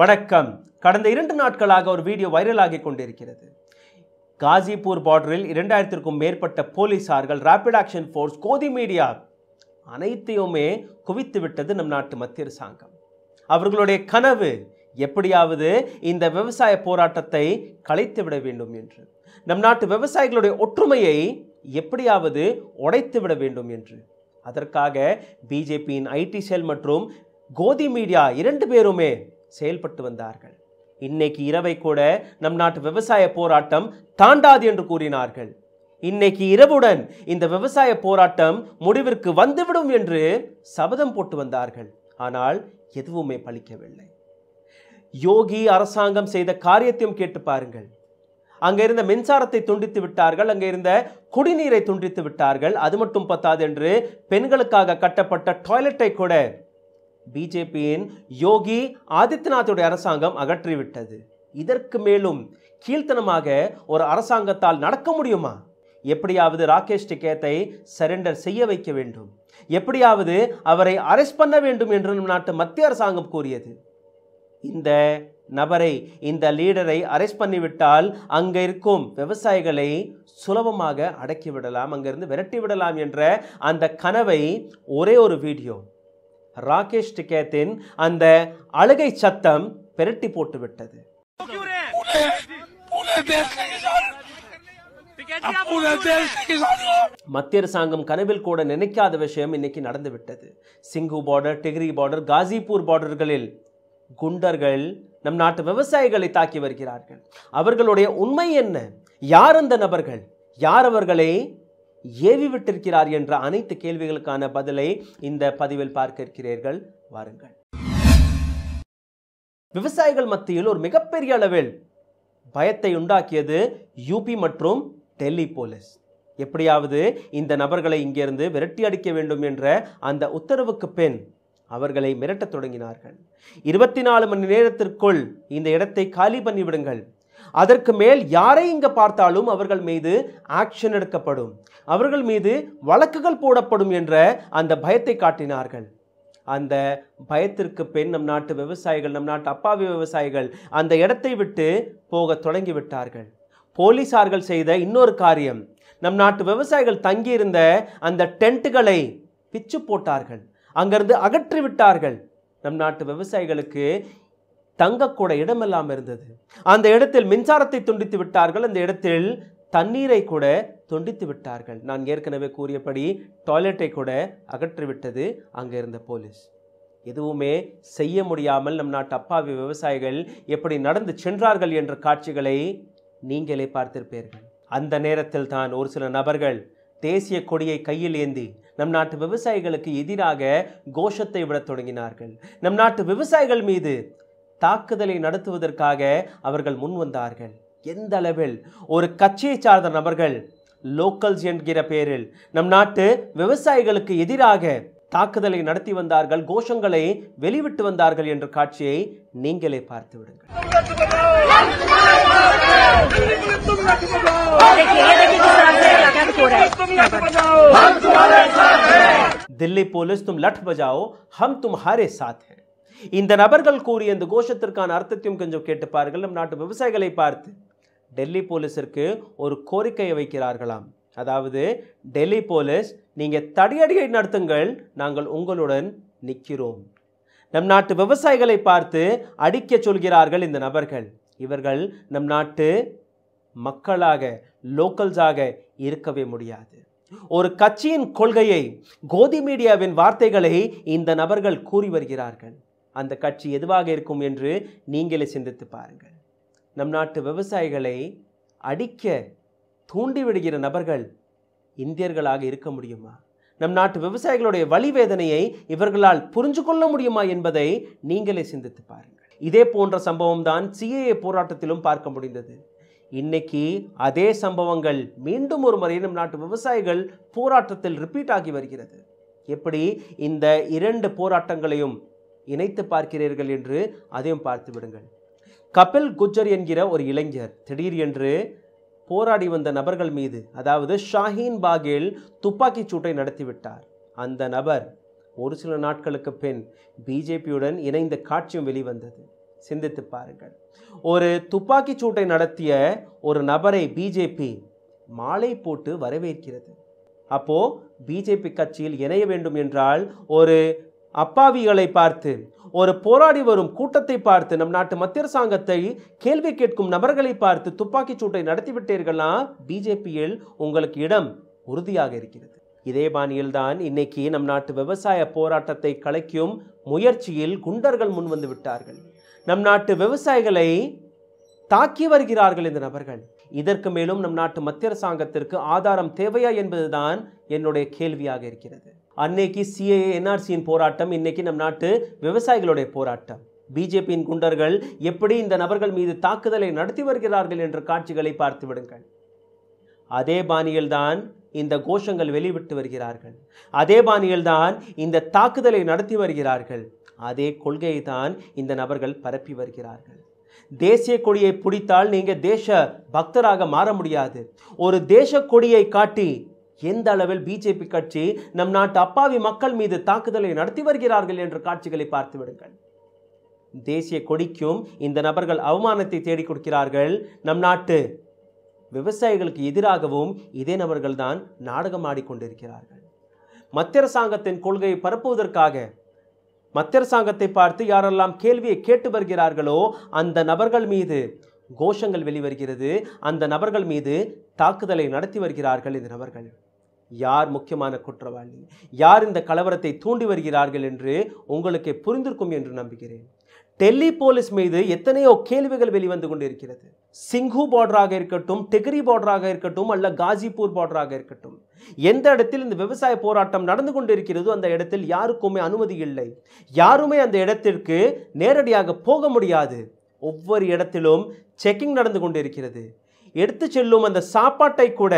வணக்கம் கடந்த இரண்டு நாட்களாக ஒரு வீடியோ வைரலாகி கொண்டிருக்கிறது காசிப்பூர் பார்டரில் இரண்டாயிரத்திற்கும் மேற்பட்ட போலீசார்கள் ராபிட் ஆக்ஷன் ஃபோர்ஸ் கோதி மீடியா அனைத்தையுமே குவித்து விட்டது நம் நாட்டு மத்திய அரசாங்கம் அவர்களுடைய கனவு எப்படியாவது இந்த விவசாய போராட்டத்தை கலைத்து விட வேண்டும் என்று நம் நாட்டு விவசாயிகளுடைய ஒற்றுமையை எப்படியாவது உடைத்து விட வேண்டும் என்று அதற்காக பிஜேபியின் ஐடி செல் மற்றும் கோதி மீடியா இரண்டு பேருமே செயல்பட்டு வந்தார்கள் இன்னைக்கு இரவை கூட நம் நாட்டு விவசாய போராட்டம் தாண்டாது என்று கூறினார்கள் இன்னைக்கு இரவுடன் இந்த விவசாய போராட்டம் முடிவிற்கு வந்துவிடும் என்று சபதம் போட்டு வந்தார்கள் ஆனால் எதுவுமே பலிக்கவில்லை யோகி அரசாங்கம் செய்த காரியத்தையும் கேட்டு பாருங்கள் அங்கே இருந்த மின்சாரத்தை துண்டித்து விட்டார்கள் அங்கிருந்த இருந்த குடிநீரை துண்டித்து விட்டார்கள் அது மட்டும் பத்தாது என்று பெண்களுக்காக கட்டப்பட்ட டாய்லெட்டை கூட பிஜேபியின் யோகி ஆதித்யநாத்துடைய அரசாங்கம் அகற்றிவிட்டது இதற்கு மேலும் கீழ்த்தனமாக ஒரு அரசாங்கத்தால் நடக்க முடியுமா எப்படியாவது ராகேஷ் டிக்கேத்தை சரண்டர் செய்ய வைக்க வேண்டும் எப்படியாவது அவரை அரெஸ்ட் பண்ண வேண்டும் என்று நம் நாட்டு மத்திய அரசாங்கம் கூறியது இந்த நபரை இந்த லீடரை அரெஸ்ட் பண்ணிவிட்டால் அங்கே இருக்கும் விவசாயிகளை சுலபமாக அடக்கிவிடலாம் அங்கிருந்து விரட்டி விடலாம் என்ற அந்த கனவை ஒரே ஒரு வீடியோ ராகேஷ் டிக்கேத்தின் அந்த அழுகை சத்தம் பெரட்டி போட்டு விட்டது மத்திய அரசாங்கம் கனவில் கூட நினைக்காத விஷயம் இன்னைக்கு நடந்துவிட்டது சிங்கு பார்டர் டிகிரி பார்டர் காசிப்பூர் பார்டர்களில் குண்டர்கள் நம் நாட்டு விவசாயிகளை தாக்கி வருகிறார்கள் அவர்களுடைய உண்மை என்ன யார் அந்த நபர்கள் யார் அவர்களை ஏவி விட்டிருக்கிறார் என்ற அனைத்து கேள்விகளுக்கான பதிலை இந்த பதிவில் பார்க்க இருக்கிறீர்கள் வாருங்கள் விவசாயிகள் மத்தியில் ஒரு மிகப்பெரிய அளவில் பயத்தை உண்டாக்கியது யூபி மற்றும் டெல்லி போலீஸ் எப்படியாவது இந்த நபர்களை இங்கிருந்து விரட்டி அடிக்க வேண்டும் என்ற அந்த உத்தரவுக்கு பின் அவர்களை மிரட்டத் தொடங்கினார்கள் இருபத்தி நாலு மணி நேரத்திற்குள் இந்த இடத்தை காலி பண்ணிவிடுங்கள் அதற்கு மேல் யாரை இங்கு பார்த்தாலும் அவர்கள் மீது ஆக்ஷன் எடுக்கப்படும் அவர்கள் மீது வழக்குகள் போடப்படும் என்ற அந்த பயத்தை காட்டினார்கள் அந்த பயத்திற்கு பெண் நம் நாட்டு விவசாயிகள் நம் நாட்டு அப்பாவி விவசாயிகள் அந்த இடத்தை விட்டு போக தொடங்கிவிட்டார்கள் போலீசார்கள் செய்த இன்னொரு காரியம் நம் நாட்டு விவசாயிகள் தங்கியிருந்த அந்த டென்ட்டுகளை பிச்சு போட்டார்கள் அங்கிருந்து அகற்றி விட்டார்கள் நம் நாட்டு விவசாயிகளுக்கு தங்கக்கூட இடமெல்லாம் இருந்தது அந்த இடத்தில் மின்சாரத்தை துண்டித்து விட்டார்கள் அந்த இடத்தில் தண்ணீரை கூட துண்டித்து விட்டார்கள் நான் ஏற்கனவே கூறியபடி டாய்லெட்டை கூட அகற்றிவிட்டது அங்கே இருந்த போலீஸ் எதுவுமே செய்ய முடியாமல் நம் நாட்டு அப்பாவி விவசாயிகள் எப்படி நடந்து சென்றார்கள் என்ற காட்சிகளை நீங்களே பார்த்திருப்பீர்கள் அந்த நேரத்தில் தான் ஒரு சில நபர்கள் தேசிய கொடியை கையில் ஏந்தி நம் நாட்டு விவசாயிகளுக்கு எதிராக கோஷத்தை விடத் தொடங்கினார்கள் நம் நாட்டு விவசாயிகள் மீது தாக்குதலை நடத்துவதற்காக அவர்கள் முன்வந்தார்கள் எந்த அளவில் ஒரு கட்சியை சார்ந்த நபர்கள் லோக்கல்ஸ் என்கிற பெயரில் நம் நாட்டு விவசாயிகளுக்கு எதிராக தாக்குதலை நடத்தி வந்தார்கள் கோஷங்களை வெளிவிட்டு வந்தார்கள் என்ற காட்சியை நீங்களே பார்த்து விடுங்கள் போலீஸ் தும் லட் பஜாவோ ஹம் தும் ஹாரே சாத் ஹே இந்த நபர்கள் கூறிய இந்த கோஷத்திற்கான அர்த்தத்தையும் கொஞ்சம் கேட்டு பாருங்கள் நம் நாட்டு விவசாயிகளை பார்த்து டெல்லி போலீஸிற்கு ஒரு கோரிக்கையை வைக்கிறார்களாம் அதாவது டெல்லி போலீஸ் நீங்கள் தடியடியை நடத்துங்கள் நாங்கள் உங்களுடன் நிற்கிறோம் நம் நாட்டு விவசாயிகளை பார்த்து அடிக்க சொல்கிறார்கள் இந்த நபர்கள் இவர்கள் நம் நாட்டு மக்களாக லோக்கல்ஸாக இருக்கவே முடியாது ஒரு கட்சியின் கொள்கையை கோதி மீடியாவின் வார்த்தைகளை இந்த நபர்கள் கூறி வருகிறார்கள் அந்த கட்சி எதுவாக இருக்கும் என்று நீங்களே சிந்தித்து பாருங்கள் நம் நாட்டு விவசாயிகளை அடிக்க தூண்டிவிடுகிற நபர்கள் இந்தியர்களாக இருக்க முடியுமா நம் நாட்டு விவசாயிகளுடைய வழி வேதனையை இவர்களால் புரிஞ்சு கொள்ள முடியுமா என்பதை நீங்களே சிந்தித்து பாருங்கள் இதே போன்ற சம்பவம் தான் சிஏஏ போராட்டத்திலும் பார்க்க முடிந்தது இன்னைக்கு அதே சம்பவங்கள் மீண்டும் ஒரு முறை நம் நாட்டு விவசாயிகள் போராட்டத்தில் ரிப்பீட் ஆகி வருகிறது எப்படி இந்த இரண்டு போராட்டங்களையும் இணைத்து பார்க்கிறீர்கள் என்று அதையும் பார்த்து விடுங்கள் கபில் குஜர் என்கிற ஒரு இளைஞர் திடீர் என்று போராடி வந்த நபர்கள் மீது அதாவது ஷாஹீன் பாகில் துப்பாக்கி சூட்டை நடத்திவிட்டார் அந்த நபர் ஒரு சில நாட்களுக்கு பின் பிஜேபியுடன் இணைந்த காட்சியும் வெளிவந்தது சிந்தித்து பாருங்கள் ஒரு துப்பாக்கி சூட்டை நடத்திய ஒரு நபரை பிஜேபி மாலை போட்டு வரவேற்கிறது அப்போ பிஜேபி கட்சியில் இணைய வேண்டும் என்றால் ஒரு அப்பாவிகளை பார்த்து ஒரு போராடி வரும் கூட்டத்தை பார்த்து நம் நாட்டு மத்திய அரசாங்கத்தை கேள்வி கேட்கும் நபர்களை பார்த்து துப்பாக்கிச் சூட்டை நடத்திவிட்டீர்களா பிஜேபியில் உங்களுக்கு இடம் உறுதியாக இருக்கிறது இதே பாணியில்தான் இன்னைக்கு நம் நாட்டு விவசாய போராட்டத்தை கலைக்கும் முயற்சியில் குண்டர்கள் முன் வந்து விட்டார்கள் நம் நாட்டு விவசாயிகளை தாக்கி வருகிறார்கள் இந்த நபர்கள் இதற்கு மேலும் நம் நாட்டு மத்திய அரசாங்கத்திற்கு ஆதாரம் தேவையா என்பதுதான் என்னுடைய கேள்வியாக இருக்கிறது அன்னைக்கு சிஏஏ என்ஆர்சியின் போராட்டம் இன்னைக்கு நம் நாட்டு விவசாயிகளுடைய போராட்டம் பிஜேபியின் குண்டர்கள் எப்படி இந்த நபர்கள் மீது தாக்குதலை நடத்தி வருகிறார்கள் என்ற காட்சிகளை பார்த்து விடுங்கள் அதே பாணியில்தான் இந்த கோஷங்கள் வெளிவிட்டு வருகிறார்கள் அதே பாணியில்தான் இந்த தாக்குதலை நடத்தி வருகிறார்கள் அதே கொள்கையை தான் இந்த நபர்கள் பரப்பி வருகிறார்கள் தேசிய கொடியை பிடித்தால் நீங்கள் தேச பக்தராக மாற முடியாது ஒரு தேச கொடியை காட்டி எந்த அளவில் பிஜேபி கட்சி நம் நாட்டு அப்பாவி மக்கள் மீது தாக்குதலை நடத்தி வருகிறார்கள் என்ற காட்சிகளை பார்த்துவிடுங்கள் தேசிய கொடிக்கும் இந்த நபர்கள் அவமானத்தை தேடி கொடுக்கிறார்கள் நம் நாட்டு விவசாயிகளுக்கு எதிராகவும் இதே நபர்கள் தான் நாடகம் ஆடிக்கொண்டிருக்கிறார்கள் மத்திய அரசாங்கத்தின் கொள்கையை பரப்புவதற்காக மத்திய அரசாங்கத்தை பார்த்து யாரெல்லாம் கேள்வியை கேட்டு வருகிறார்களோ அந்த நபர்கள் மீது கோஷங்கள் வெளிவருகிறது அந்த நபர்கள் மீது தாக்குதலை நடத்தி வருகிறார்கள் இந்த நபர்கள் யார் முக்கியமான குற்றவாளி யார் இந்த கலவரத்தை தூண்டி வருகிறார்கள் என்று உங்களுக்கு புரிந்திருக்கும் என்று நம்புகிறேன் டெல்லி போலீஸ் மீது எத்தனையோ கேள்விகள் வெளிவந்து கொண்டிருக்கிறது சிங்கு பார்டராக இருக்கட்டும் டெகிரி பார்டராக இருக்கட்டும் அல்ல காஜிபூர் பார்டராக இருக்கட்டும் எந்த இடத்தில் இந்த விவசாய போராட்டம் நடந்து கொண்டிருக்கிறதோ அந்த இடத்தில் யாருக்குமே அனுமதி இல்லை யாருமே அந்த இடத்திற்கு நேரடியாக போக முடியாது ஒவ்வொரு இடத்திலும் செக்கிங் நடந்து கொண்டிருக்கிறது எடுத்து செல்லும் அந்த சாப்பாட்டை கூட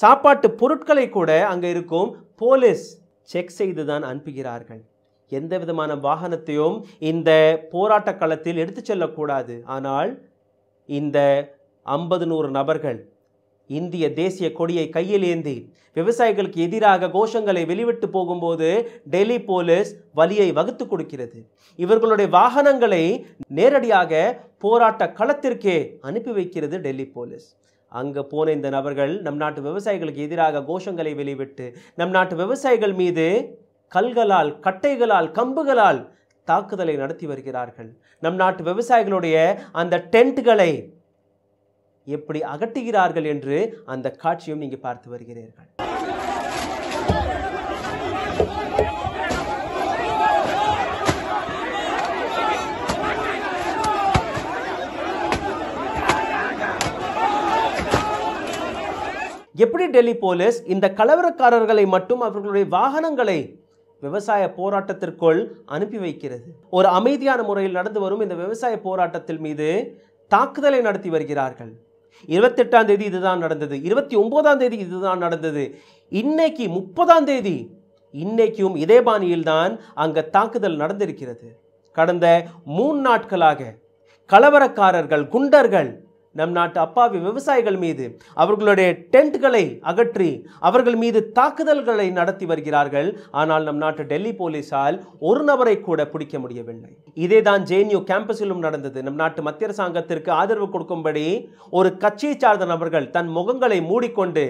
சாப்பாட்டு பொருட்களை கூட அங்கே இருக்கும் போலீஸ் செக் செய்து தான் அனுப்புகிறார்கள் எந்த விதமான வாகனத்தையும் இந்த போராட்ட களத்தில் எடுத்து செல்லக்கூடாது ஆனால் இந்த ஐம்பது நூறு நபர்கள் இந்திய தேசிய கொடியை கையில் ஏந்தி விவசாயிகளுக்கு எதிராக கோஷங்களை வெளிவிட்டு போகும்போது டெல்லி போலீஸ் வழியை வகுத்து கொடுக்கிறது இவர்களுடைய வாகனங்களை நேரடியாக போராட்ட களத்திற்கே அனுப்பி வைக்கிறது டெல்லி போலீஸ் அங்கு போன இந்த நபர்கள் நம் நாட்டு விவசாயிகளுக்கு எதிராக கோஷங்களை வெளிவிட்டு நம் நாட்டு விவசாயிகள் மீது கல்களால் கட்டைகளால் கம்புகளால் தாக்குதலை நடத்தி வருகிறார்கள் நம் நாட்டு விவசாயிகளுடைய அந்த டென்ட்களை எப்படி அகட்டுகிறார்கள் என்று அந்த காட்சியும் நீங்கள் பார்த்து வருகிறீர்கள் எப்படி டெல்லி போலீஸ் இந்த கலவரக்காரர்களை மட்டும் அவர்களுடைய வாகனங்களை விவசாய போராட்டத்திற்குள் அனுப்பி வைக்கிறது ஒரு அமைதியான முறையில் நடந்து வரும் இந்த விவசாய போராட்டத்தில் மீது தாக்குதலை நடத்தி வருகிறார்கள் இருபத்தெட்டாம் தேதி இதுதான் நடந்தது இருபத்தி ஒன்பதாம் தேதி இதுதான் நடந்தது இன்னைக்கு முப்பதாம் தேதி இன்னைக்கும் இதே பாணியில்தான் அங்கே தாக்குதல் நடந்திருக்கிறது கடந்த மூணு நாட்களாக கலவரக்காரர்கள் குண்டர்கள் நம் நாட்டு அப்பாவி விவசாயிகள் மீது அவர்களுடைய டென்ட்களை அகற்றி அவர்கள் மீது தாக்குதல்களை நடத்தி வருகிறார்கள் ஆனால் நம் நாட்டு டெல்லி போலீஸால் ஒரு நபரை கூட பிடிக்க முடியவில்லை இதே தான் ஜேஎன்யூ கேம்பஸிலும் நடந்தது நம் நாட்டு மத்திய அரசாங்கத்திற்கு ஆதரவு கொடுக்கும்படி ஒரு கட்சியை சார்ந்த நபர்கள் தன் முகங்களை மூடிக்கொண்டு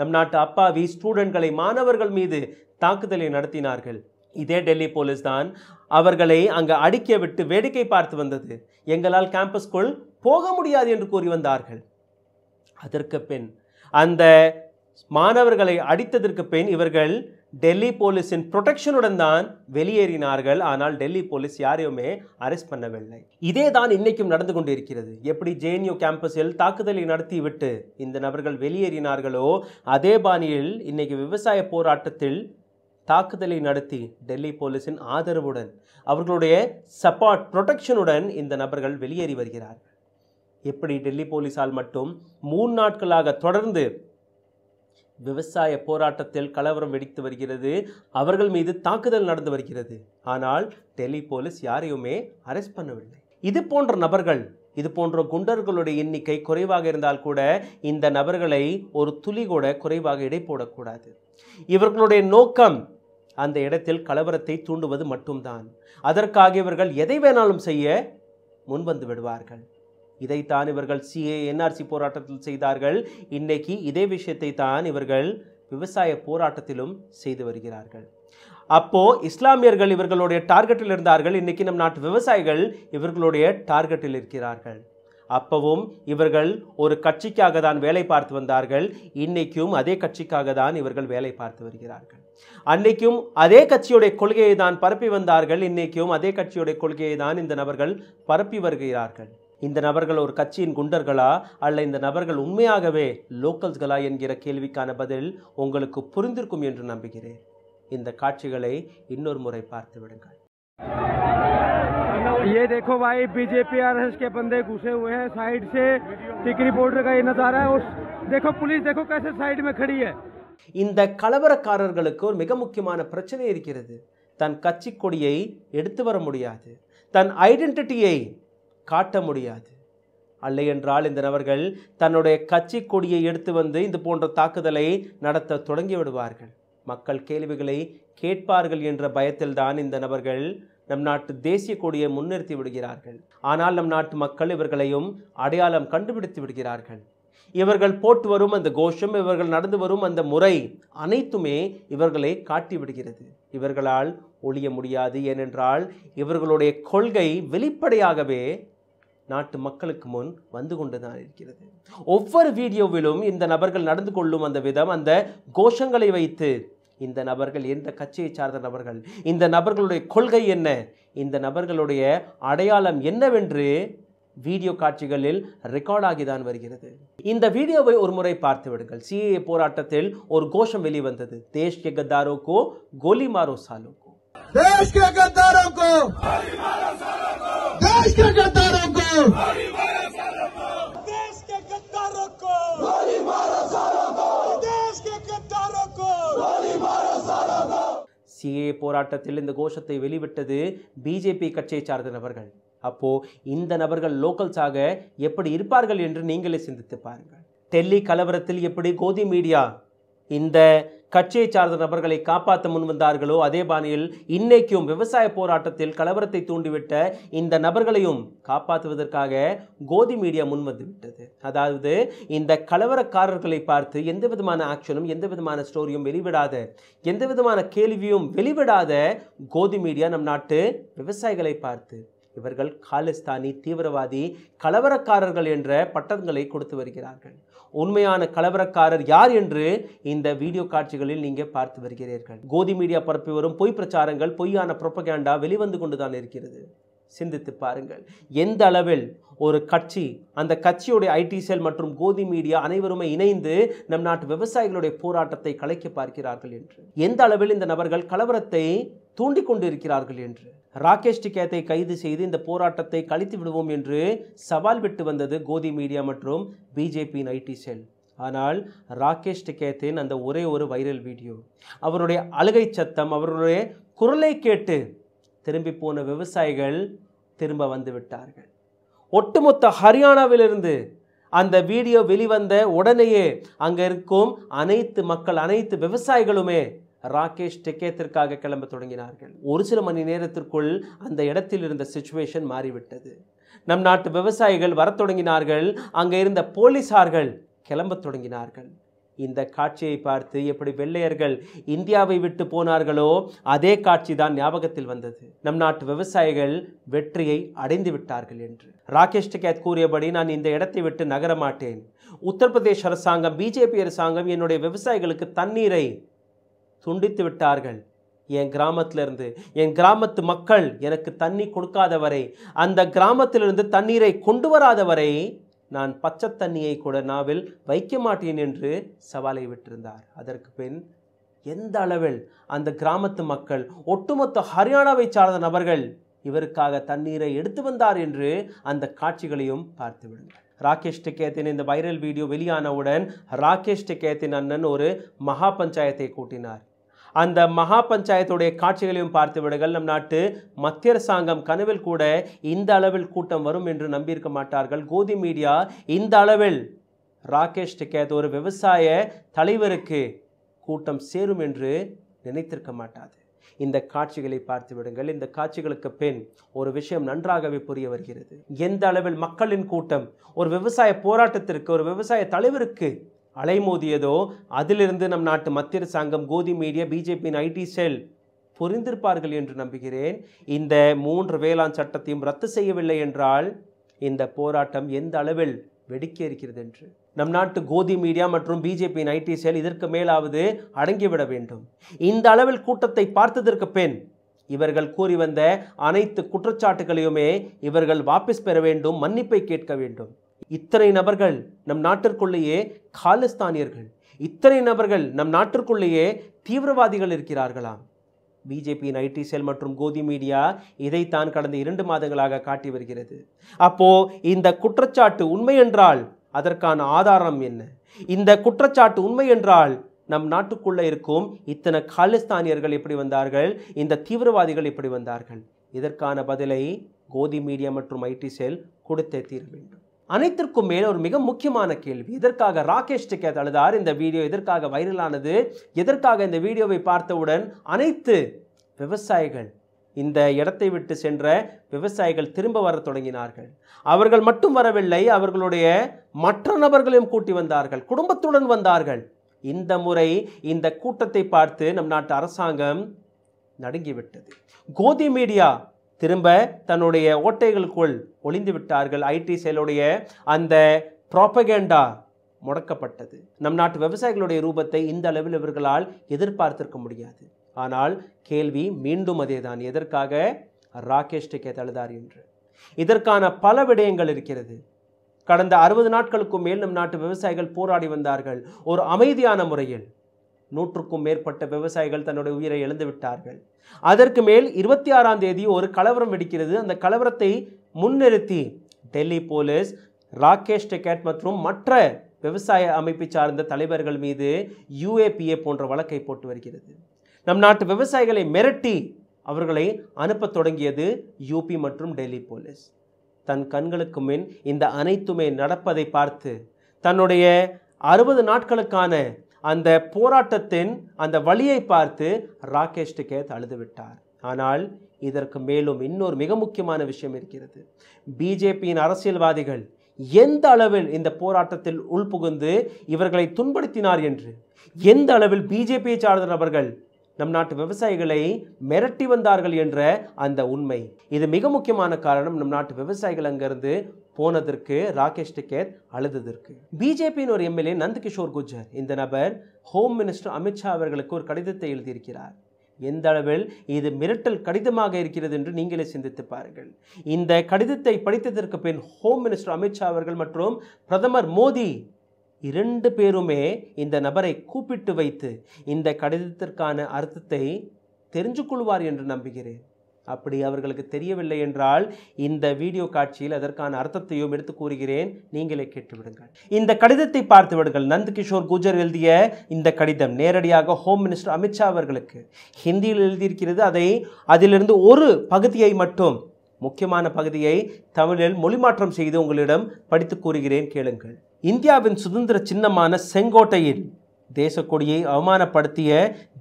நம் நாட்டு அப்பாவி ஸ்டூடெண்ட்களை மாணவர்கள் மீது தாக்குதலை நடத்தினார்கள் இதே டெல்லி போலீஸ் தான் அவர்களை அங்கே அடிக்க விட்டு வேடிக்கை பார்த்து வந்தது எங்களால் கேம்பஸ்குள் போக முடியாது என்று கூறி வந்தார்கள் அதற்கு பின் அந்த மாணவர்களை அடித்ததற்கு பின் இவர்கள் டெல்லி போலீஸின் ப்ரொடெக்ஷனுடன் தான் வெளியேறினார்கள் ஆனால் டெல்லி போலீஸ் யாரையுமே அரெஸ்ட் பண்ணவில்லை இதே தான் இன்னைக்கும் நடந்து கொண்டிருக்கிறது எப்படி ஜேஎன்யூ கேம்பஸில் தாக்குதலை நடத்திவிட்டு இந்த நபர்கள் வெளியேறினார்களோ அதே பாணியில் இன்னைக்கு விவசாய போராட்டத்தில் தாக்குதலை நடத்தி டெல்லி போலீஸின் ஆதரவுடன் அவர்களுடைய சப்பாட் ப்ரொடெக்ஷனுடன் இந்த நபர்கள் வெளியேறி வருகிறார்கள் எப்படி டெல்லி போலீஸால் மட்டும் மூணு நாட்களாக தொடர்ந்து விவசாய போராட்டத்தில் கலவரம் வெடித்து வருகிறது அவர்கள் மீது தாக்குதல் நடந்து வருகிறது ஆனால் டெல்லி போலீஸ் யாரையுமே அரெஸ்ட் பண்ணவில்லை இது போன்ற நபர்கள் இது போன்ற குண்டர்களுடைய எண்ணிக்கை குறைவாக இருந்தால் கூட இந்த நபர்களை ஒரு துளி கூட குறைவாக இடை போடக்கூடாது இவர்களுடைய நோக்கம் அந்த இடத்தில் கலவரத்தை தூண்டுவது மட்டும்தான் அதற்காக இவர்கள் எதை வேணாலும் செய்ய முன்வந்து விடுவார்கள் இதைத்தான் இவர்கள் சிஏ என்ஆர்சி போராட்டத்தில் செய்தார்கள் இன்னைக்கு இதே விஷயத்தை தான் இவர்கள் விவசாய போராட்டத்திலும் செய்து வருகிறார்கள் அப்போ இஸ்லாமியர்கள் இவர்களுடைய டார்கெட்டில் இருந்தார்கள் இன்னைக்கு நம் நாட்டு விவசாயிகள் இவர்களுடைய டார்கெட்டில் இருக்கிறார்கள் அப்பவும் இவர்கள் ஒரு கட்சிக்காக தான் வேலை பார்த்து வந்தார்கள் இன்னைக்கும் அதே கட்சிக்காக தான் இவர்கள் வேலை பார்த்து வருகிறார்கள் அன்னைக்கும் அதே கட்சியுடைய கொள்கையை தான் பரப்பி வந்தார்கள் இன்னைக்கும் அதே கட்சியுடைய கொள்கையை தான் இந்த நபர்கள் பரப்பி வருகிறார்கள் இந்த நபர்கள் ஒரு கட்சியின் குண்டர்களா அல்ல இந்த நபர்கள் உண்மையாகவே லோக்கல்ஸ்களா என்கிற கேள்விக்கான பதில் உங்களுக்கு புரிந்திருக்கும் என்று நம்புகிறேன் இந்த காட்சிகளை இன்னொரு முறை பார்த்து விடுங்கள் ये देखो भाई बीजेपी आरएसएस के बंदे घुसे हुए हैं साइड से टिकरी बॉर्डर का ये नजारा है और देखो पुलिस देखो कैसे साइड में खड़ी है இந்த கலவரக்காரர்களுக்கு ஒரு மிக முக்கியமான பிரச்சனை இருக்கிறது தன் கட்சி கொடியை எடுத்து வர முடியாது தன் ஐடென்டிட்டியை காட்ட முடியாது அல்லையென்றால் இந்த நபர்கள் தன்னுடைய கட்சி கொடியை எடுத்து வந்து இது போன்ற தாக்குதலை நடத்த தொடங்கி விடுவார்கள் மக்கள் கேள்விகளை கேட்பார்கள் என்ற பயத்தில்தான் இந்த நபர்கள் நம் நாட்டு தேசிய கொடியை முன்னிறுத்தி விடுகிறார்கள் ஆனால் நம் நாட்டு மக்கள் இவர்களையும் அடையாளம் கண்டுபிடித்து விடுகிறார்கள் இவர்கள் போட்டு வரும் அந்த கோஷம் இவர்கள் நடந்து வரும் அந்த முறை அனைத்துமே இவர்களை காட்டி விடுகிறது இவர்களால் ஒழிய முடியாது ஏனென்றால் இவர்களுடைய கொள்கை வெளிப்படையாகவே நாட்டு மக்களுக்கு முன் வந்து கொண்டுதான் இருக்கிறது ஒவ்வொரு வீடியோவிலும் இந்த நபர்கள் நடந்து கொள்ளும் அந்த விதம் அந்த கோஷங்களை வைத்து இந்த நபர்கள் எந்த கட்சியை சார்ந்த நபர்கள் இந்த நபர்களுடைய கொள்கை என்ன இந்த நபர்களுடைய அடையாளம் என்னவென்று வீடியோ காட்சிகளில் ரெக்கார்ட் ஆகிதான் வருகிறது இந்த வீடியோவை ஒரு முறை பார்த்து விடுங்கள் சிஏஏ போராட்டத்தில் ஒரு கோஷம் வெளிவந்தது தேஷ் கே கத்தாரோக்கோ கோலி மாரோ சாலோக்கோ தேஷ் கே देश के गद्दारों को देश के गद्दारों को देश के गद्दारों को சிஏ போராட்டத்தில் இந்த கோஷத்தை வெளிவிட்டது பிஜேபி கட்சியை சார்ந்த நபர்கள் அப்போ இந்த நபர்கள் லோக்கல்ஸாக எப்படி இருப்பார்கள் என்று நீங்களே சிந்தித்து பாருங்கள் டெல்லி கலவரத்தில் எப்படி கோதி மீடியா இந்த கட்சியை சார்ந்த நபர்களை காப்பாற்ற முன்வந்தார்களோ அதே பாணியில் இன்னைக்கும் விவசாய போராட்டத்தில் கலவரத்தை தூண்டிவிட்ட இந்த நபர்களையும் காப்பாற்றுவதற்காக கோதி மீடியா முன்வந்து விட்டது அதாவது இந்த கலவரக்காரர்களை பார்த்து எந்த விதமான ஆக்ஷனும் எந்த விதமான ஸ்டோரியும் வெளிவிடாத எந்த விதமான கேள்வியும் வெளிவிடாத கோதி மீடியா நம் நாட்டு விவசாயிகளை பார்த்து இவர்கள் காலிஸ்தானி தீவிரவாதி கலவரக்காரர்கள் என்ற பட்டங்களை கொடுத்து வருகிறார்கள் உண்மையான கலவரக்காரர் யார் என்று இந்த வீடியோ காட்சிகளில் நீங்கள் பார்த்து வருகிறீர்கள் கோதி மீடியா பரப்பி வரும் பொய் பிரச்சாரங்கள் பொய்யான புரொப்பகேண்டா வெளிவந்து கொண்டுதான் இருக்கிறது சிந்தித்து பாருங்கள் எந்த அளவில் ஒரு கட்சி அந்த கட்சியுடைய ஐடி செல் மற்றும் கோதி மீடியா அனைவருமே இணைந்து நம் நாட்டு விவசாயிகளுடைய போராட்டத்தை கலைக்க பார்க்கிறார்கள் என்று எந்த அளவில் இந்த நபர்கள் கலவரத்தை தூண்டிக் கொண்டிருக்கிறார்கள் என்று ராகேஷ் டிகேத்தை கைது செய்து இந்த போராட்டத்தை கழித்து விடுவோம் என்று சவால் விட்டு வந்தது கோதி மீடியா மற்றும் பிஜேபியின் ஐடி செல் ஆனால் ராகேஷ் டிகேத்தின் அந்த ஒரே ஒரு வைரல் வீடியோ அவருடைய அழுகை சத்தம் அவருடைய குரலை கேட்டு திரும்பி போன விவசாயிகள் திரும்ப வந்து விட்டார்கள் ஒட்டுமொத்த ஹரியானாவிலிருந்து அந்த வீடியோ வெளிவந்த உடனேயே அங்கே இருக்கும் அனைத்து மக்கள் அனைத்து விவசாயிகளுமே ராகேஷ் டெக்கேத்திற்காக கிளம்ப தொடங்கினார்கள் ஒரு சில மணி நேரத்திற்குள் அந்த இடத்தில் இருந்த சுச்சுவேஷன் மாறிவிட்டது நம் நாட்டு விவசாயிகள் வரத் தொடங்கினார்கள் அங்கே இருந்த போலீசார்கள் கிளம்ப தொடங்கினார்கள் இந்த காட்சியை பார்த்து எப்படி வெள்ளையர்கள் இந்தியாவை விட்டு போனார்களோ அதே காட்சி தான் ஞாபகத்தில் வந்தது நம் நாட்டு விவசாயிகள் வெற்றியை அடைந்து விட்டார்கள் என்று ராகேஷ் டிகேத் கூறியபடி நான் இந்த இடத்தை விட்டு நகர மாட்டேன் உத்தரப்பிரதேஷ் அரசாங்கம் பிஜேபி அரசாங்கம் என்னுடைய விவசாயிகளுக்கு தண்ணீரை துண்டித்து விட்டார்கள் என் கிராமத்திலிருந்து என் கிராமத்து மக்கள் எனக்கு தண்ணி கொடுக்காதவரை அந்த கிராமத்திலிருந்து தண்ணீரை கொண்டு வராதவரை நான் பச்சை தண்ணியை கூட நாவில் வைக்க மாட்டேன் என்று சவாலை விட்டிருந்தார் அதற்கு பின் எந்த அளவில் அந்த கிராமத்து மக்கள் ஒட்டுமொத்த ஹரியானாவை சார்ந்த நபர்கள் இவருக்காக தண்ணீரை எடுத்து வந்தார் என்று அந்த காட்சிகளையும் பார்த்து விடுங்கள் ராகேஷ் டிக்கேத்தின் இந்த வைரல் வீடியோ வெளியானவுடன் ராகேஷ் டிக்கேத்தின் அண்ணன் ஒரு மகா பஞ்சாயத்தை கூட்டினார் அந்த மகா பஞ்சாயத்துடைய காட்சிகளையும் பார்த்து விடுங்கள் நம் நாட்டு மத்திய அரசாங்கம் கனவில் கூட இந்த அளவில் கூட்டம் வரும் என்று நம்பியிருக்க மாட்டார்கள் கோதி மீடியா இந்த அளவில் ராகேஷ் டிக்கேத் ஒரு விவசாய தலைவருக்கு கூட்டம் சேரும் என்று நினைத்திருக்க மாட்டாது இந்த காட்சிகளை பார்த்து விடுங்கள் இந்த காட்சிகளுக்கு பின் ஒரு விஷயம் நன்றாகவே புரிய வருகிறது எந்த அளவில் மக்களின் கூட்டம் ஒரு விவசாய போராட்டத்திற்கு ஒரு விவசாய தலைவருக்கு அலைமோதியதோ அதிலிருந்து நம் நாட்டு மத்திய அரசாங்கம் கோதி மீடியா பிஜேபியின் ஐடி செல் புரிந்திருப்பார்கள் என்று நம்புகிறேன் இந்த மூன்று வேளாண் சட்டத்தையும் ரத்து செய்யவில்லை என்றால் இந்த போராட்டம் எந்த அளவில் வெடிக்க இருக்கிறது என்று நம் நாட்டு கோதி மீடியா மற்றும் பிஜேபியின் ஐடி செயல் இதற்கு மேலாவது அடங்கிவிட வேண்டும் இந்த அளவில் கூட்டத்தை பார்த்ததற்கு பின் இவர்கள் கூறி வந்த அனைத்து குற்றச்சாட்டுகளையுமே இவர்கள் வாபஸ் பெற வேண்டும் மன்னிப்பை கேட்க வேண்டும் இத்தனை நபர்கள் நம் நாட்டிற்குள்ளேயே காலிஸ்தானியர்கள் இத்தனை நபர்கள் நம் நாட்டிற்குள்ளேயே தீவிரவாதிகள் இருக்கிறார்களாம் பிஜேபியின் ஐடி செல் மற்றும் கோதி மீடியா இதைத்தான் கடந்த இரண்டு மாதங்களாக காட்டி வருகிறது அப்போ இந்த குற்றச்சாட்டு உண்மை என்றால் அதற்கான ஆதாரம் என்ன இந்த குற்றச்சாட்டு உண்மை என்றால் நம் நாட்டுக்குள்ளே இருக்கும் இத்தனை காலிஸ்தானியர்கள் எப்படி வந்தார்கள் இந்த தீவிரவாதிகள் எப்படி வந்தார்கள் இதற்கான பதிலை கோதி மீடியா மற்றும் ஐடி செல் கொடுத்தே தீர வேண்டும் அனைத்திற்கும் மேல் ஒரு மிக முக்கியமான கேள்வி இதற்காக ராகேஷ் டிக்கேத் அழுதார் இந்த வீடியோ இதற்காக வைரலானது எதற்காக இந்த வீடியோவை பார்த்தவுடன் அனைத்து விவசாயிகள் இந்த இடத்தை விட்டு சென்ற விவசாயிகள் திரும்ப வர தொடங்கினார்கள் அவர்கள் மட்டும் வரவில்லை அவர்களுடைய மற்ற நபர்களையும் கூட்டி வந்தார்கள் குடும்பத்துடன் வந்தார்கள் இந்த முறை இந்த கூட்டத்தை பார்த்து நம் நாட்டு அரசாங்கம் நடுங்கிவிட்டது கோதி மீடியா திரும்ப தன்னுடைய ஓட்டைகளுக்குள் ஒளிந்து விட்டார்கள் ஐடி செயலுடைய அந்த ப்ராப்பகேண்டா முடக்கப்பட்டது நம் நாட்டு விவசாயிகளுடைய ரூபத்தை இந்த அளவில் இவர்களால் எதிர்பார்த்திருக்க முடியாது ஆனால் கேள்வி மீண்டும் அதேதான் எதற்காக ராகேஷ் டிக்கே தழுதார் என்று இதற்கான பல விடயங்கள் இருக்கிறது கடந்த அறுபது நாட்களுக்கும் மேல் நம் நாட்டு விவசாயிகள் போராடி வந்தார்கள் ஒரு அமைதியான முறையில் நூற்றுக்கும் மேற்பட்ட விவசாயிகள் தன்னுடைய உயிரை இழந்துவிட்டார்கள் அதற்கு மேல் இருபத்தி ஆறாம் தேதி ஒரு கலவரம் வெடிக்கிறது அந்த கலவரத்தை முன்னிறுத்தி டெல்லி போலீஸ் ராகேஷ் டெக்கேட் மற்றும் மற்ற விவசாய அமைப்பை சார்ந்த தலைவர்கள் மீது யூஏபிஏ போன்ற வழக்கை போட்டு வருகிறது நம் நாட்டு விவசாயிகளை மிரட்டி அவர்களை அனுப்பத் தொடங்கியது யூபி மற்றும் டெல்லி போலீஸ் தன் கண்களுக்கு முன் இந்த அனைத்துமே நடப்பதை பார்த்து தன்னுடைய அறுபது நாட்களுக்கான அந்த போராட்டத்தின் அந்த வழியை பார்த்து ராகேஷ் டிகேத் அழுதுவிட்டார் ஆனால் இதற்கு மேலும் இன்னொரு மிக முக்கியமான விஷயம் இருக்கிறது பிஜேபியின் அரசியல்வாதிகள் எந்த அளவில் இந்த போராட்டத்தில் உள்புகுந்து இவர்களை துன்படுத்தினார் என்று எந்த அளவில் பிஜேபியை சார்ந்த நபர்கள் நம் நாட்டு விவசாயிகளை மிரட்டி வந்தார்கள் என்ற அந்த உண்மை இது மிக முக்கியமான காரணம் நம் நாட்டு விவசாயிகள் அங்கிருந்து போனதற்கு ராகேஷ் டிக்கேத் அழுததற்கு பிஜேபியின் ஒரு எம்எல்ஏ கிஷோர் குஜர் இந்த நபர் ஹோம் மினிஸ்டர் அமித்ஷா அவர்களுக்கு ஒரு கடிதத்தை எழுதியிருக்கிறார் எந்த அளவில் இது மிரட்டல் கடிதமாக இருக்கிறது என்று நீங்களே சிந்தித்து பாருங்கள் இந்த கடிதத்தை படித்ததற்கு பின் ஹோம் மினிஸ்டர் அமித்ஷா அவர்கள் மற்றும் பிரதமர் மோடி இரண்டு பேருமே இந்த நபரை கூப்பிட்டு வைத்து இந்த கடிதத்திற்கான அர்த்தத்தை தெரிஞ்சு கொள்வார் என்று நம்புகிறேன் அப்படி அவர்களுக்கு தெரியவில்லை என்றால் இந்த வீடியோ காட்சியில் அதற்கான அர்த்தத்தையும் எடுத்து கூறுகிறேன் நீங்களே கேட்டுவிடுங்கள் இந்த கடிதத்தை பார்த்து விடுங்கள் கிஷோர் குஜர் எழுதிய இந்த கடிதம் நேரடியாக ஹோம் மினிஸ்டர் அமித்ஷா அவர்களுக்கு ஹிந்தியில் எழுதியிருக்கிறது அதை அதிலிருந்து ஒரு பகுதியை மட்டும் முக்கியமான பகுதியை தமிழில் மொழிமாற்றம் செய்து உங்களிடம் படித்து கூறுகிறேன் கேளுங்கள் இந்தியாவின் சுதந்திர சின்னமான செங்கோட்டையில் தேசக்கொடியை அவமானப்படுத்திய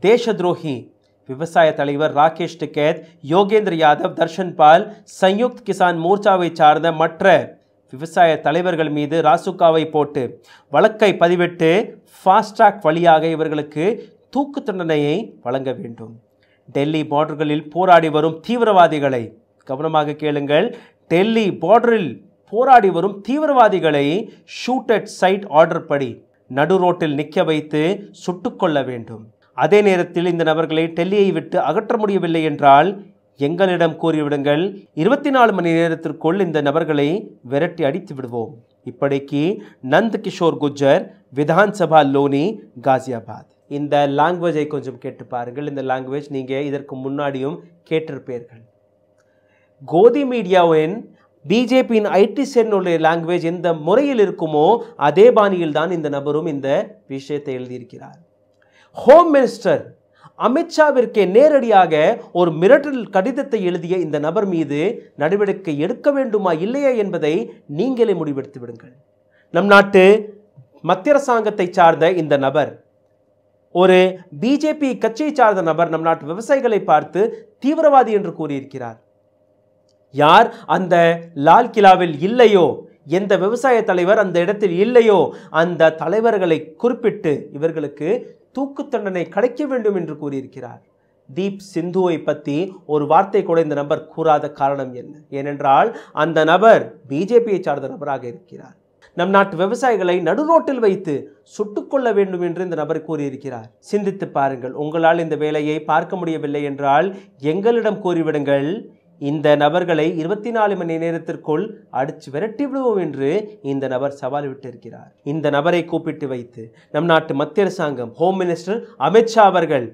தேச துரோகி விவசாய தலைவர் ராகேஷ் டிக்கேத் யோகேந்திர யாதவ் தர்ஷன் பால் சயுக்த் கிசான் மோர்ச்சாவை சார்ந்த மற்ற விவசாய தலைவர்கள் மீது ராசுக்காவை போட்டு வழக்கை பதிவிட்டு ஃபாஸ்ட்ராக் வழியாக இவர்களுக்கு தூக்கு தண்டனையை வழங்க வேண்டும் டெல்லி பார்டர்களில் போராடி வரும் தீவிரவாதிகளை கவனமாக கேளுங்கள் டெல்லி பார்டரில் போராடி வரும் தீவிரவாதிகளை ஷூட் அட் சைட் ஆர்டர் படி நடு ரோட்டில் நிற்க வைத்து சுட்டுக்கொள்ள வேண்டும் அதே நேரத்தில் இந்த நபர்களை டெல்லியை விட்டு அகற்ற முடியவில்லை என்றால் எங்களிடம் கூறிவிடுங்கள் இருபத்தி நாலு மணி நேரத்திற்குள் இந்த நபர்களை விரட்டி அடித்து விடுவோம் இப்படிக்கு நந்த் கிஷோர் குஜர் விதான்சபா லோனி காசியாபாத் இந்த லாங்குவேஜை கொஞ்சம் கேட்டு பாருங்கள் இந்த லாங்குவேஜ் நீங்கள் இதற்கு முன்னாடியும் கேட்டிருப்பீர்கள் கோதி மீடியாவின் பிஜேபியின் ஐடி சென்னுடைய லாங்குவேஜ் எந்த முறையில் இருக்குமோ அதே பாணியில் தான் இந்த நபரும் இந்த விஷயத்தை எழுதியிருக்கிறார் ஹோம் மினிஸ்டர் அமித்ஷாவிற்கே நேரடியாக ஒரு மிரட்டல் கடிதத்தை எழுதிய இந்த நபர் மீது நடவடிக்கை எடுக்க வேண்டுமா இல்லையா என்பதை நீங்களே முடிவெடுத்து விடுங்கள் நம் நாட்டு மத்திய அரசாங்கத்தை சார்ந்த இந்த நபர் ஒரு பிஜேபி கட்சியை சார்ந்த நபர் நம் நாட்டு விவசாயிகளை பார்த்து தீவிரவாதி என்று கூறியிருக்கிறார் யார் அந்த லால் கிலாவில் இல்லையோ எந்த விவசாய தலைவர் அந்த இடத்தில் இல்லையோ அந்த தலைவர்களை குறிப்பிட்டு இவர்களுக்கு தூக்கு தண்டனை கிடைக்க வேண்டும் என்று கூறியிருக்கிறார் தீப் சிந்துவை பற்றி ஒரு வார்த்தை கூட இந்த நபர் கூறாத காரணம் என்ன ஏனென்றால் அந்த நபர் பிஜேபியை சார்ந்த நபராக இருக்கிறார் நம் நாட்டு விவசாயிகளை நடுநோட்டில் வைத்து சுட்டுக்கொள்ள வேண்டும் என்று இந்த நபர் கூறியிருக்கிறார் சிந்தித்து பாருங்கள் உங்களால் இந்த வேலையை பார்க்க முடியவில்லை என்றால் எங்களிடம் கூறிவிடுங்கள் இந்த நபர்களை இருபத்தி நாலு மணி நேரத்திற்குள் அடிச்சு விரட்டி விடுவோம் என்று இந்த நபர் சவால் விட்டிருக்கிறார் இந்த நபரை கூப்பிட்டு வைத்து நம் நாட்டு மத்திய அரசாங்கம் ஹோம் மினிஸ்டர் அமித்ஷா அவர்கள்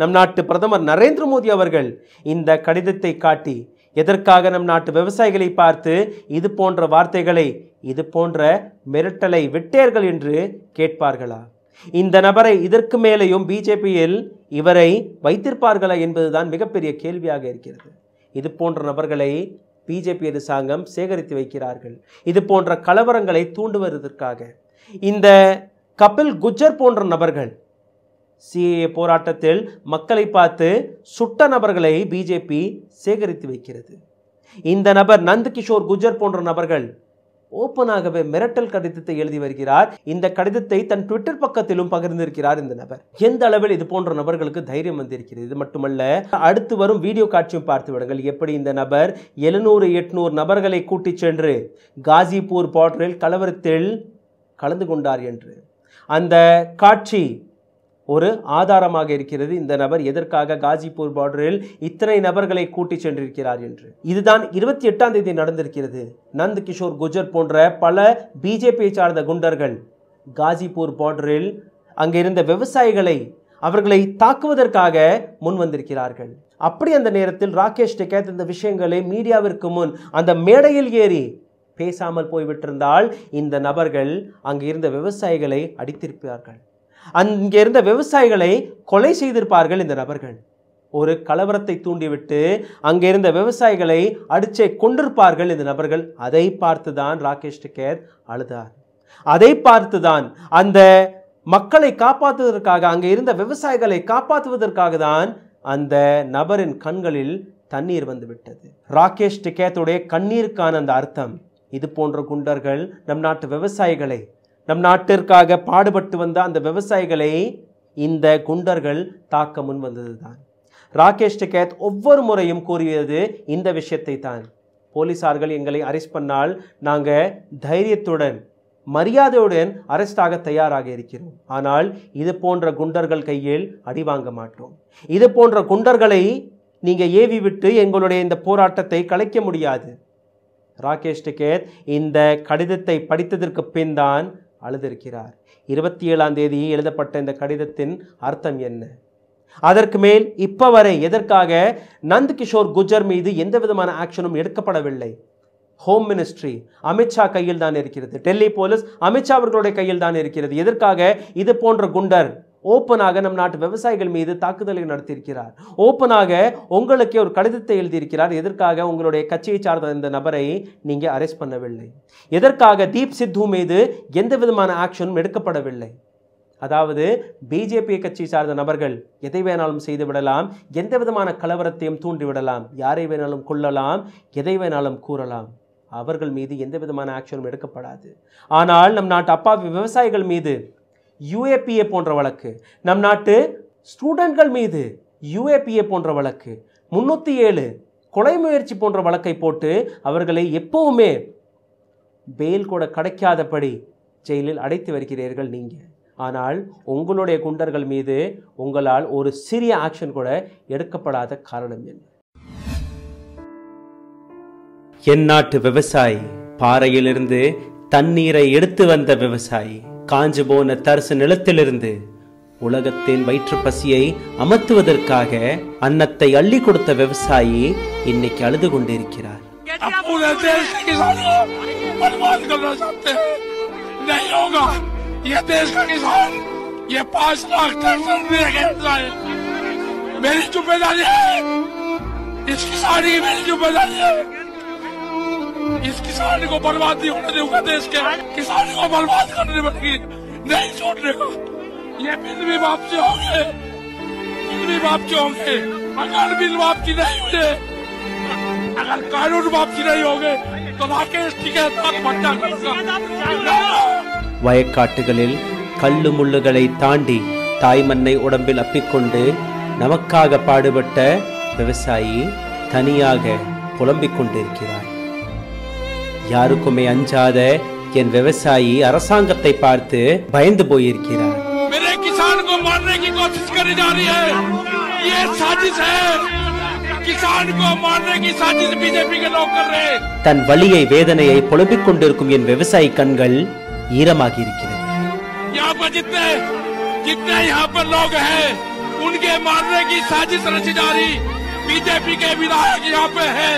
நம் நாட்டு பிரதமர் நரேந்திர மோடி அவர்கள் இந்த கடிதத்தை காட்டி எதற்காக நம் நாட்டு விவசாயிகளை பார்த்து இது போன்ற வார்த்தைகளை இது போன்ற மிரட்டலை விட்டேர்கள் என்று கேட்பார்களா இந்த நபரை இதற்கு மேலேயும் பிஜேபியில் இவரை வைத்திருப்பார்களா என்பதுதான் மிகப்பெரிய கேள்வியாக இருக்கிறது இது போன்ற நபர்களை பிஜேபி அரசாங்கம் சேகரித்து வைக்கிறார்கள் இது போன்ற கலவரங்களை தூண்டுவதற்காக இந்த கபில் குஜர் போன்ற நபர்கள் சிஏஏ போராட்டத்தில் மக்களை பார்த்து சுட்ட நபர்களை பிஜேபி சேகரித்து வைக்கிறது இந்த நபர் நந்த் கிஷோர் குஜர் போன்ற நபர்கள் ஓப்பனாகவே மிரட்டல் கடிதத்தை எழுதி வருகிறார் இந்த கடிதத்தை தன் ட்விட்டர் பக்கத்திலும் பகிர்ந்திருக்கிறார் இந்த நபர் எந்த அளவில் இது போன்ற நபர்களுக்கு தைரியம் வந்திருக்கிறது இது மட்டுமல்ல அடுத்து வரும் வீடியோ காட்சியும் பார்த்து விடுங்கள் எப்படி இந்த நபர் எழுநூறு எட்நூறு நபர்களை கூட்டிச் சென்று காசிப்பூர் பார்டரில் கலவரத்தில் கலந்து கொண்டார் என்று அந்த காட்சி ஒரு ஆதாரமாக இருக்கிறது இந்த நபர் எதற்காக காஜிப்பூர் பார்டரில் இத்தனை நபர்களை கூட்டி சென்றிருக்கிறார் என்று இதுதான் இருபத்தி எட்டாம் தேதி நடந்திருக்கிறது நந்த் கிஷோர் குஜர் போன்ற பல பிஜேபியை சார்ந்த குண்டர்கள் காஜிப்பூர் பார்டரில் அங்கிருந்த விவசாயிகளை அவர்களை தாக்குவதற்காக முன் வந்திருக்கிறார்கள் அப்படி அந்த நேரத்தில் ராகேஷ் டெக்கேத் இந்த விஷயங்களை மீடியாவிற்கு முன் அந்த மேடையில் ஏறி பேசாமல் போய்விட்டிருந்தால் இந்த நபர்கள் அங்கிருந்த விவசாயிகளை அடித்திருப்பார்கள் அங்கே இருந்த விவசாயிகளை கொலை செய்திருப்பார்கள் இந்த நபர்கள் ஒரு கலவரத்தை தூண்டிவிட்டு அங்கே இருந்த விவசாயிகளை அடிச்சே கொண்டிருப்பார்கள் இந்த நபர்கள் அதை பார்த்து தான் ராகேஷ் டிக்கேத் அழுதார் அதை பார்த்து தான் அந்த மக்களை காப்பாற்றுவதற்காக அங்கே இருந்த விவசாயிகளை காப்பாற்றுவதற்காக தான் அந்த நபரின் கண்களில் தண்ணீர் வந்துவிட்டது ராகேஷ் டிகேத்துடைய கண்ணீருக்கான அந்த அர்த்தம் இது போன்ற குண்டர்கள் நம் நாட்டு விவசாயிகளை நம் நாட்டிற்காக பாடுபட்டு வந்த அந்த விவசாயிகளை இந்த குண்டர்கள் தாக்க முன் வந்தது தான் ராகேஷ் டிகேத் ஒவ்வொரு முறையும் கூறியது இந்த விஷயத்தை தான் போலீசார்கள் எங்களை அரெஸ்ட் பண்ணால் நாங்கள் தைரியத்துடன் மரியாதையுடன் அரெஸ்டாக தயாராக இருக்கிறோம் ஆனால் இது போன்ற குண்டர்கள் கையில் அடி வாங்க மாட்டோம் இது போன்ற குண்டர்களை நீங்கள் ஏவி விட்டு எங்களுடைய இந்த போராட்டத்தை கலைக்க முடியாது ராகேஷ் டிகேத் இந்த கடிதத்தை படித்ததற்கு பின் தான் அழுதிருக்கிறார் இருபத்தி ஏழாம் தேதி எழுதப்பட்ட இந்த கடிதத்தின் அர்த்தம் என்ன அதற்கு மேல் இப்போ வரை எதற்காக நந்த் கிஷோர் குஜர் மீது எந்த விதமான ஆக்ஷனும் எடுக்கப்படவில்லை ஹோம் மினிஸ்ட்ரி அமித்ஷா கையில் தான் இருக்கிறது டெல்லி போலீஸ் அமித்ஷா அவர்களுடைய கையில் தான் இருக்கிறது எதற்காக இது போன்ற குண்டர் ஓப்பனாக நம் நாட்டு விவசாயிகள் மீது தாக்குதலை நடத்தியிருக்கிறார் ஓப்பனாக உங்களுக்கே ஒரு கடிதத்தை எழுதியிருக்கிறார் எதற்காக உங்களுடைய கட்சியை சார்ந்த இந்த நபரை நீங்கள் அரெஸ்ட் பண்ணவில்லை எதற்காக தீப் சித்து மீது எந்த விதமான ஆக்ஷனும் எடுக்கப்படவில்லை அதாவது பிஜேபி கட்சி சார்ந்த நபர்கள் எதை வேணாலும் செய்து விடலாம் எந்த விதமான கலவரத்தையும் தூண்டிவிடலாம் யாரை வேணாலும் கொள்ளலாம் எதை வேணாலும் கூறலாம் அவர்கள் மீது எந்த விதமான ஆக்ஷனும் எடுக்கப்படாது ஆனால் நம் நாட்டு அப்பாவி விவசாயிகள் மீது யுஏபிஏ போன்ற வழக்கு நம் நாட்டு ஸ்டூடெண்ட்கள் மீது யுஏபிஏ போன்ற வழக்கு முன்னூற்றி ஏழு கொலை முயற்சி போன்ற வழக்கை போட்டு அவர்களை எப்போவுமே பெயில் கூட கிடைக்காதபடி ஜெயிலில் அடைத்து வருகிறீர்கள் நீங்கள் ஆனால் உங்களுடைய குண்டர்கள் மீது உங்களால் ஒரு சிறிய ஆக்ஷன் கூட எடுக்கப்படாத காரணம் என்ன என் நாட்டு விவசாயி பாறையிலிருந்து தண்ணீரை எடுத்து வந்த விவசாயி காஞ்சு போன தரிசு நிலத்திலிருந்து உலகத்தின் வயிற்று பசியை அமர்த்துவதற்காக அன்னத்தை அள்ளி கொடுத்த விவசாயி இன்னைக்கு அழுது கொண்டிருக்கிறார் मेरी है मेरी है इस किसान को बर्बाद नहीं होने देगा देश के किसान को बर्बाद करने बनेगी नहीं छोड़ने का ये बिल भी वापसी होंगे बिल भी वापसी होंगे अगर बिल वापसी नहीं हुए अगर कानून वापसी नहीं होंगे तो राकेश कल्लू टिकैत வயக்காட்டுகளில் கல்லு முள்ளுகளை தாண்டி தாய் மண்ணை உடம்பில் அப்பிக்கொண்டு நமக்காக பாடுபட்ட விவசாயி தனியாக புலம்பிக் கொண்டிருக்கிறார் யாருக்குமே அஞ்சாத என் விவசாயி அரசாங்கத்தை பார்த்து பயந்து போயிருக்கிறார் தன் வழியை வேதனையை புலம்பிக் கொண்டிருக்கும் என் விவசாயி கண்கள் ஈரமாகி இருக்கிறது உன்கே மாரने की साजिश रची जा रही बीजेपी के विधायक यहाँ पे है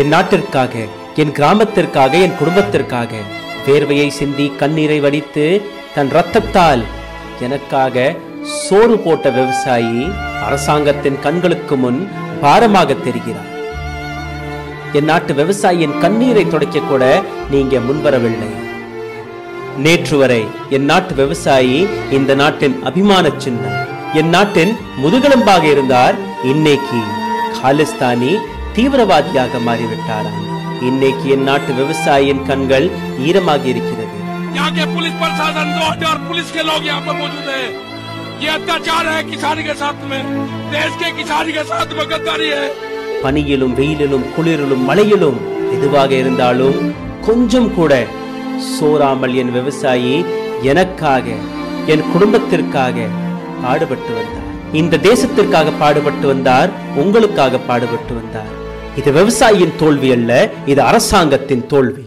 என் நாட்டிற்காக என் கிராமத்திற்காக என் குடும்பத்திற்காக வேர்வையை சிந்தி கண்ணீரை வடித்து தன் ரத்தத்தால் எனக்காக சோறு போட்ட விவசாயி அரசாங்கத்தின் கண்களுக்கு முன் பாரமாக தெரிகிறார் என் நாட்டு விவசாயியின் கண்ணீரை துடைக்க கூட நீங்க முன்வரவில்லை நேற்று வரை என் நாட்டு விவசாயி இந்த நாட்டின் அபிமான சின்னம் என் நாட்டின் முதுகெலும்பாக இருந்தார் இன்னைக்கு காலிஸ்தானி தீவிரவாதியாக மாறிவிட்டாராம் இன்னைக்கு என் நாட்டு விவசாயியின் கண்கள் ஈரமாக இருக்கிறது பனியிலும் வெயிலிலும் குளிரிலும் மழையிலும் எதுவாக இருந்தாலும் கொஞ்சம் கூட சோறாமல் என் விவசாயி எனக்காக என் குடும்பத்திற்காக பாடுபட்டு வந்தார் இந்த தேசத்திற்காக பாடுபட்டு வந்தார் உங்களுக்காக பாடுபட்டு வந்தார் இது விவசாயியின் தோல்வி அல்ல இது அரசாங்கத்தின் தோல்வி